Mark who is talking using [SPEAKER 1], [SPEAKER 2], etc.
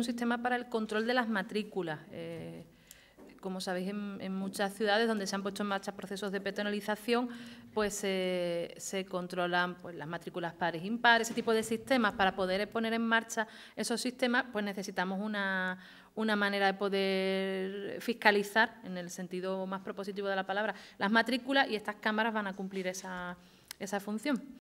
[SPEAKER 1] un sistema para el control de las matrículas. Eh, como sabéis, en, muchas ciudades donde se han puesto en marcha procesos de petonalización, pues eh, se controlan pues, las matrículas pares, impares, ese tipo de sistemas. Para poder poner en marcha esos sistemas, pues necesitamos una, una manera de poder fiscalizar, en el sentido más propositivo de la palabra, las matrículas y estas cámaras van a cumplir esa, esa función.